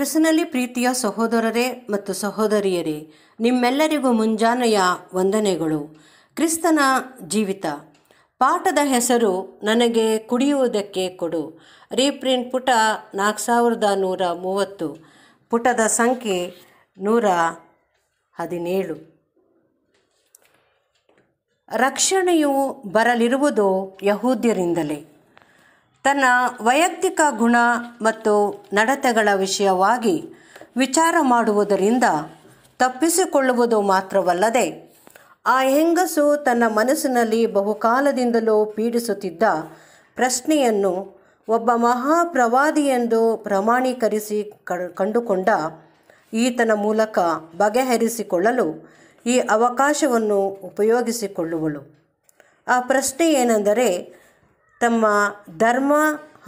ಕ್ರಿಸ್ತನಲ್ಲಿ ಪ್ರೀತಿಯ ಸಹೋದರರೇ ಮತ್ತು ಸಹೋದರಿಯರೇ ನಿಮ್ಮೆಲ್ಲರಿಗೂ ಮುಂಜಾನೆಯ ವಂದನೆಗಳು ಕ್ರಿಸ್ತನ ಜೀವಿತ ಪಾಠದ ಹೆಸರು ನನಗೆ ಕುಡಿಯುವುದಕ್ಕೆ ಕೊಡು ರೀಪ್ರಿಂಟ್ ಪುಟ ನಾಲ್ಕು ಸಾವಿರದ ನೂರ ಮೂವತ್ತು ಪುಟದ ಸಂಖ್ಯೆ ನೂರ ಹದಿನೇಳು ರಕ್ಷಣೆಯು ಬರಲಿರುವುದು ಯಹೂದ್ಯರಿಂದಲೇ ತನ್ನ ವೈಯಕ್ತಿಕ ಗುಣ ಮತ್ತು ನಡತೆಗಳ ವಿಷಯವಾಗಿ ವಿಚಾರ ಮಾಡುವುದರಿಂದ ತಪ್ಪಿಸಿಕೊಳ್ಳುವುದು ಮಾತ್ರವಲ್ಲದೆ ಆ ಹೆಂಗಸು ತನ್ನ ಮನಸ್ಸಿನಲ್ಲಿ ಬಹುಕಾಲದಿಂದಲೂ ಪೀಡಿಸುತ್ತಿದ್ದ ಪ್ರಶ್ನೆಯನ್ನು ಒಬ್ಬ ಮಹಾಪ್ರವಾದಿಯೆಂದು ಪ್ರಮಾಣೀಕರಿಸಿ ಕಂಡುಕೊಂಡ ಈತನ ಮೂಲಕ ಬಗೆಹರಿಸಿಕೊಳ್ಳಲು ಈ ಅವಕಾಶವನ್ನು ಉಪಯೋಗಿಸಿಕೊಳ್ಳುವಳು ಆ ಪ್ರಶ್ನೆ ಏನೆಂದರೆ ತಮ್ಮ ಧರ್ಮ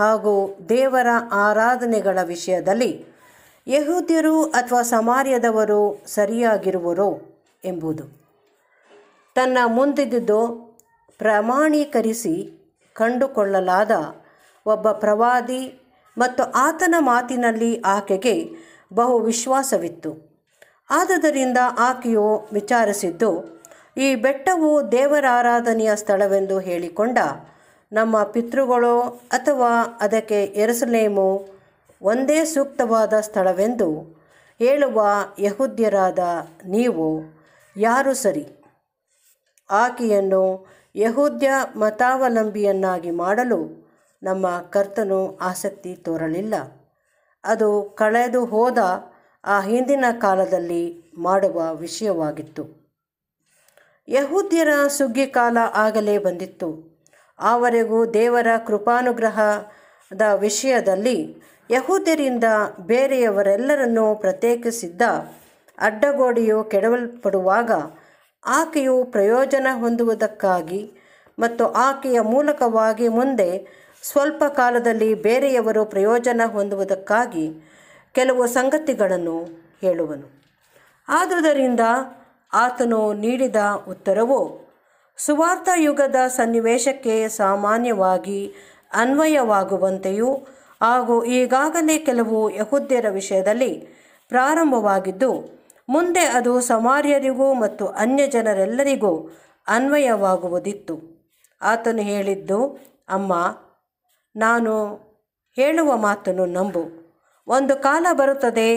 ಹಾಗೂ ದೇವರ ಆರಾಧನೆಗಳ ವಿಷಯದಲ್ಲಿ ಯಹೂದ್ಯರು ಅಥವಾ ಸಮಾರ್ಯದವರು ಸರಿಯಾಗಿರುವರು ಎಂಬುದು ತನ್ನ ಮುಂದಿದ್ದುದು ಪ್ರಮಾಣೀಕರಿಸಿ ಕಂಡುಕೊಳ್ಳಲಾದ ಒಬ್ಬ ಪ್ರವಾದಿ ಮತ್ತು ಆತನ ಮಾತಿನಲ್ಲಿ ಆಕೆಗೆ ಬಹು ವಿಶ್ವಾಸವಿತ್ತು ಆದ್ದರಿಂದ ಆಕೆಯು ವಿಚಾರಿಸಿದ್ದು ಈ ಬೆಟ್ಟವು ದೇವರ ಸ್ಥಳವೆಂದು ಹೇಳಿಕೊಂಡ ನಮ್ಮ ಪಿತೃಗಳು ಅಥವಾ ಅದಕ್ಕೆ ಎರಸಲೇಮು ಒಂದೇ ಸೂಕ್ತವಾದ ಸ್ಥಳವೆಂದು ಹೇಳುವ ಯಹೂದ್ಯರಾದ ನೀವು ಯಾರು ಸರಿ ಆಕೆಯನ್ನು ಯಹೂದ್ಯ ಮತಾವಲಂಬಿಯನ್ನಾಗಿ ಮಾಡಲು ನಮ್ಮ ಕರ್ತನು ಆಸಕ್ತಿ ತೋರಲಿಲ್ಲ ಅದು ಕಳೆದು ಹೋದ ಆ ಹಿಂದಿನ ಕಾಲದಲ್ಲಿ ಮಾಡುವ ವಿಷಯವಾಗಿತ್ತು ಯಹೂದ್ಯರ ಸುಗ್ಗಿ ಕಾಲ ಆಗಲೇ ಬಂದಿತ್ತು ಆವರೆಗೂ ದೇವರ ಕೃಪಾನುಗ್ರಹದ ವಿಷಯದಲ್ಲಿ ಯಹೂದ್ಯರಿಂದ ಬೇರೆಯವರೆಲ್ಲರನ್ನೂ ಪ್ರತ್ಯೇಕಿಸಿದ್ದ ಅಡ್ಡಗೋಡೆಯು ಕೆಡವಲ್ಪಡುವಾಗ ಆಕೆಯು ಪ್ರಯೋಜನ ಹೊಂದುವುದಕ್ಕಾಗಿ ಮತ್ತು ಆಕೆಯ ಮೂಲಕವಾಗಿ ಮುಂದೆ ಸ್ವಲ್ಪ ಕಾಲದಲ್ಲಿ ಬೇರೆಯವರು ಪ್ರಯೋಜನ ಹೊಂದುವುದಕ್ಕಾಗಿ ಕೆಲವು ಸಂಗತಿಗಳನ್ನು ಹೇಳುವನು ಆದುದರಿಂದ ಆತನು ನೀಡಿದ ಉತ್ತರವು ಸುವಾರ್ಥ ಯುಗದ ಸನ್ನಿವೇಶಕ್ಕೆ ಸಾಮಾನ್ಯವಾಗಿ ಅನ್ವಯವಾಗುವಂತೆಯೂ ಹಾಗೂ ಈಗಾಗಲೇ ಕೆಲವು ಯಹುದ್ಯರ ವಿಷಯದಲ್ಲಿ ಪ್ರಾರಂಭವಾಗಿದ್ದು ಮುಂದೆ ಅದು ಸಮಾರ್ಯರಿಗೂ ಮತ್ತು ಅನ್ಯ ಜನರೆಲ್ಲರಿಗೂ ಅನ್ವಯವಾಗುವುದಿತ್ತು ಆತನು ಹೇಳಿದ್ದು ಅಮ್ಮ ನಾನು ಹೇಳುವ ಮಾತನ್ನು ನಂಬು ಒಂದು ಕಾಲ ಬರುತ್ತದೆ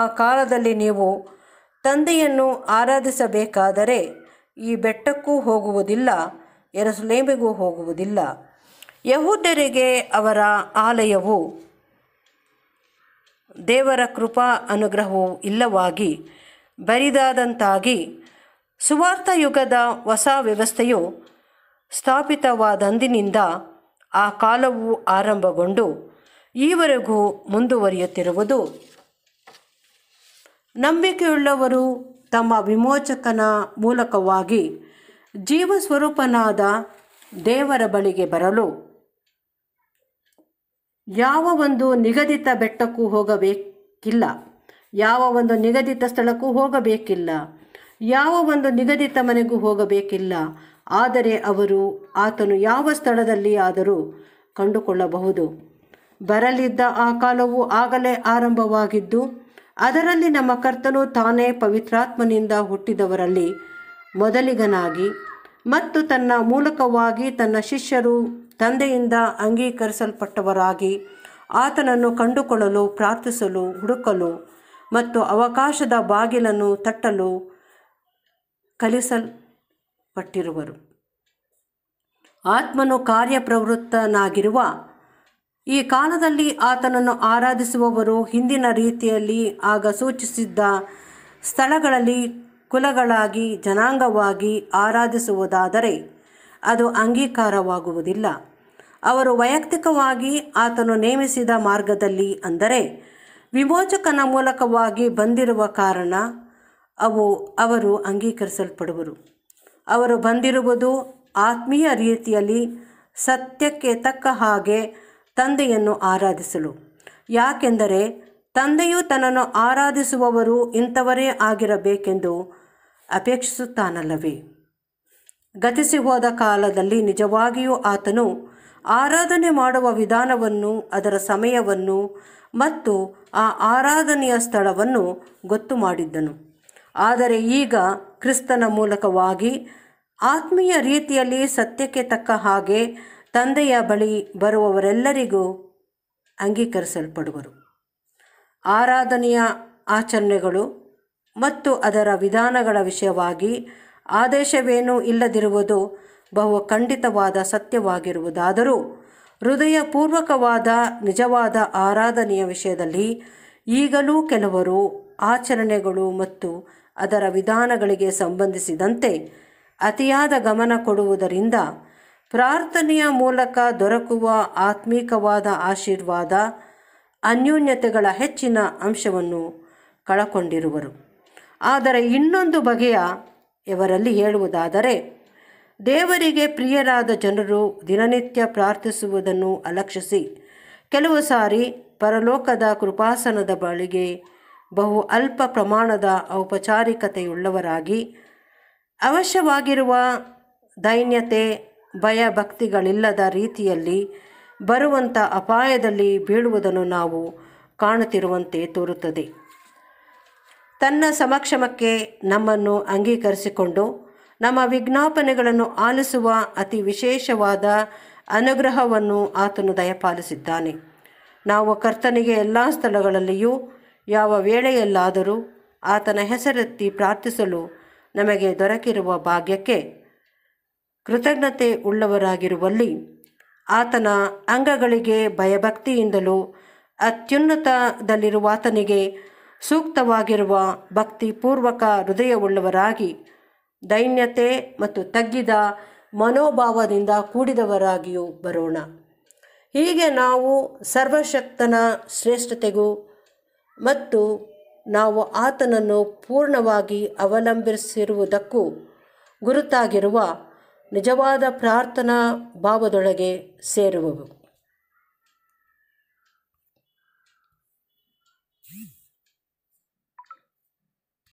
ಆ ಕಾಲದಲ್ಲಿ ನೀವು ತಂದೆಯನ್ನು ಆರಾಧಿಸಬೇಕಾದರೆ ಈ ಬೆಟ್ಟಕ್ಕೂ ಹೋಗುವುದಿಲ್ಲ ಎರಸುಲೇಮಿಗೂ ಹೋಗುವುದಿಲ್ಲ ಯಹೂದರಿಗೆ ಅವರ ಆಲಯವು ದೇವರ ಕೃಪಾ ಅನುಗ್ರಹವು ಇಲ್ಲವಾಗಿ ಬರಿದಾದಂತಾಗಿ ಸುವಾರ್ಥ ಯುಗದ ಹೊಸ ವ್ಯವಸ್ಥೆಯು ಸ್ಥಾಪಿತವಾದಂದಿನಿಂದ ಆ ಕಾಲವು ಆರಂಭಗೊಂಡು ಈವರೆಗೂ ಮುಂದುವರಿಯುತ್ತಿರುವುದು ನಂಬಿಕೆಯುಳ್ಳವರು ತಮ್ಮ ವಿಮೋಚಕನ ಮೂಲಕವಾಗಿ ಜೀವಸ್ವರೂಪನಾದ ದೇವರ ಬಳಿಗೆ ಬರಲು ಯಾವ ಒಂದು ನಿಗದಿತ ಬೆಟ್ಟಕ್ಕೂ ಹೋಗಬೇಕಿಲ್ಲ ಯಾವ ಒಂದು ನಿಗದಿತ ಸ್ಥಳಕ್ಕೂ ಹೋಗಬೇಕಿಲ್ಲ ಯಾವ ಒಂದು ನಿಗದಿತ ಮನೆಗೂ ಹೋಗಬೇಕಿಲ್ಲ ಆದರೆ ಅವರು ಆತನು ಯಾವ ಸ್ಥಳದಲ್ಲಿ ಆದರೂ ಕಂಡುಕೊಳ್ಳಬಹುದು ಬರಲಿದ್ದ ಆ ಕಾಲವು ಆಗಲೇ ಆರಂಭವಾಗಿದ್ದು ಅದರಲ್ಲಿ ನಮ್ಮ ಕರ್ತನು ತಾನೇ ಪವಿತ್ರಾತ್ಮನಿಂದ ಹುಟ್ಟಿದವರಲ್ಲಿ ಮೊದಲಿಗನಾಗಿ ಮತ್ತು ತನ್ನ ಮೂಲಕವಾಗಿ ತನ್ನ ಶಿಷ್ಯರು ತಂದೆಯಿಂದ ಅಂಗೀಕರಿಸಲ್ಪಟ್ಟವರಾಗಿ ಆತನನ್ನು ಕಂಡುಕೊಳ್ಳಲು ಪ್ರಾರ್ಥಿಸಲು ಹುಡುಕಲು ಮತ್ತು ಅವಕಾಶದ ಬಾಗಿಲನ್ನು ತಟ್ಟಲು ಕಲಿಸಲ್ಪಟ್ಟಿರುವರು ಆತ್ಮನು ಕಾರ್ಯಪ್ರವೃತ್ತನಾಗಿರುವ ಈ ಕಾಲದಲ್ಲಿ ಆತನನ್ನು ಆರಾಧಿಸುವವರು ಹಿಂದಿನ ರೀತಿಯಲ್ಲಿ ಆಗ ಸೂಚಿಸಿದ್ದ ಸ್ಥಳಗಳಲ್ಲಿ ಕುಲಗಳಾಗಿ ಜನಾಂಗವಾಗಿ ಆರಾಧಿಸುವುದಾದರೆ ಅದು ಅಂಗೀಕಾರವಾಗುವುದಿಲ್ಲ ಅವರು ವೈಯಕ್ತಿಕವಾಗಿ ಆತನು ನೇಮಿಸಿದ ಮಾರ್ಗದಲ್ಲಿ ಅಂದರೆ ವಿಮೋಚಕನ ಮೂಲಕವಾಗಿ ಬಂದಿರುವ ಕಾರಣ ಅವು ಅವರು ಅಂಗೀಕರಿಸಲ್ಪಡುವರು ಅವರು ಬಂದಿರುವುದು ಆತ್ಮೀಯ ರೀತಿಯಲ್ಲಿ ಸತ್ಯಕ್ಕೆ ತಕ್ಕ ಹಾಗೆ ತಂದೆಯನ್ನು ಆರಾಧಿಸಲು ಯಾಕೆಂದರೆ ತಂದೆಯು ತನ್ನನ್ನು ಆರಾಧಿಸುವವರು ಇಂಥವರೇ ಆಗಿರಬೇಕೆಂದು ಅಪೇಕ್ಷಿಸುತ್ತಾನಲ್ಲವೇ ಗತಿಸಿ ಹೋದ ಕಾಲದಲ್ಲಿ ನಿಜವಾಗಿಯೂ ಆತನು ಆರಾಧನೆ ಮಾಡುವ ವಿಧಾನವನ್ನು ಅದರ ಸಮಯವನ್ನು ಮತ್ತು ಆ ಆರಾಧನೆಯ ಸ್ಥಳವನ್ನು ಗೊತ್ತು ಮಾಡಿದ್ದನು ಆದರೆ ಈಗ ಕ್ರಿಸ್ತನ ಮೂಲಕವಾಗಿ ಆತ್ಮೀಯ ರೀತಿಯಲ್ಲಿ ಸತ್ಯಕ್ಕೆ ತಕ್ಕ ಹಾಗೆ ತಂದೆಯ ಬಳಿ ಬರುವವರೆಲ್ಲರಿಗೂ ಅಂಗೀಕರಿಸಲ್ಪಡುವರು ಆರಾಧನೆಯ ಆಚರಣೆಗಳು ಮತ್ತು ಅದರ ವಿಧಾನಗಳ ವಿಷಯವಾಗಿ ಆದೇಶವೇನೂ ಇಲ್ಲದಿರುವುದು ಬಹು ಖಂಡಿತವಾದ ಸತ್ಯವಾಗಿರುವುದಾದರೂ ಹೃದಯಪೂರ್ವಕವಾದ ನಿಜವಾದ ಆರಾಧನೆಯ ವಿಷಯದಲ್ಲಿ ಈಗಲೂ ಕೆಲವರು ಆಚರಣೆಗಳು ಮತ್ತು ಅದರ ವಿಧಾನಗಳಿಗೆ ಸಂಬಂಧಿಸಿದಂತೆ ಅತಿಯಾದ ಗಮನ ಕೊಡುವುದರಿಂದ ಪ್ರಾರ್ಥನೆಯ ಮೂಲಕ ದೊರಕುವ ಆತ್ಮೀಕವಾದ ಆಶೀರ್ವಾದ ಅನ್ಯೂನ್ಯತೆಗಳ ಹೆಚ್ಚಿನ ಅಂಶವನ್ನು ಕಳಕೊಂಡಿರುವರು ಆದರೆ ಇನ್ನೊಂದು ಬಗೆಯ ಇವರಲ್ಲಿ ಹೇಳುವುದಾದರೆ ದೇವರಿಗೆ ಪ್ರಿಯರಾದ ಜನರು ದಿನನಿತ್ಯ ಪ್ರಾರ್ಥಿಸುವುದನ್ನು ಅಲಕ್ಷಿಸಿ ಕೆಲವು ಸಾರಿ ಪರಲೋಕದ ಕೃಪಾಸನದ ಬಳಿಗೆ ಬಹು ಅಲ್ಪ ಪ್ರಮಾಣದ ಔಪಚಾರಿಕತೆಯುಳ್ಳವರಾಗಿ ಅವಶ್ಯವಾಗಿರುವ ದೈನ್ಯತೆ ಭಯ ಭಕ್ತಿಗಳಿಲ್ಲದ ರೀತಿಯಲ್ಲಿ ಬರುವಂಥ ಅಪಾಯದಲ್ಲಿ ಬೀಳುವುದನ್ನು ನಾವು ಕಾಣುತ್ತಿರುವಂತೆ ತೋರುತ್ತದೆ ತನ್ನ ಸಮಕ್ಷಮಕ್ಕೆ ನಮ್ಮನ್ನು ಅಂಗೀಕರಿಸಿಕೊಂಡು ನಮ್ಮ ವಿಜ್ಞಾಪನೆಗಳನ್ನು ಆಲಿಸುವ ಅತಿ ವಿಶೇಷವಾದ ಅನುಗ್ರಹವನ್ನು ಆತನು ದಯಪಾಲಿಸಿದ್ದಾನೆ ನಾವು ಕರ್ತನಿಗೆ ಎಲ್ಲ ಸ್ಥಳಗಳಲ್ಲಿಯೂ ಯಾವ ವೇಳೆಯಲ್ಲಾದರೂ ಆತನ ಹೆಸರೆತ್ತಿ ಪ್ರಾರ್ಥಿಸಲು ನಮಗೆ ದೊರಕಿರುವ ಭಾಗ್ಯಕ್ಕೆ ಕೃತಜ್ಞತೆ ಉಳ್ಳವರಾಗಿರುವಲ್ಲಿ ಆತನ ಅಂಗಗಳಿಗೆ ಭಯಭಕ್ತಿಯಿಂದಲೂ ಆತನಿಗೆ ಸೂಕ್ತವಾಗಿರುವ ಭಕ್ತಿಪೂರ್ವಕ ಹೃದಯವುಳ್ಳವರಾಗಿ ದೈನ್ಯತೆ ಮತ್ತು ತಗ್ಗಿದ ಮನೋಭಾವದಿಂದ ಕೂಡಿದವರಾಗಿಯೂ ಬರೋಣ ಹೀಗೆ ನಾವು ಸರ್ವಶಕ್ತನ ಶ್ರೇಷ್ಠತೆಗೂ ಮತ್ತು ನಾವು ಆತನನ್ನು ಪೂರ್ಣವಾಗಿ ಅವಲಂಬಿಸಿರುವುದಕ್ಕೂ ಗುರುತಾಗಿರುವ ನಿಜವಾದ ಪ್ರಾರ್ಥನಾ ಭಾವದೊಳಗೆ ಸೇರುವವು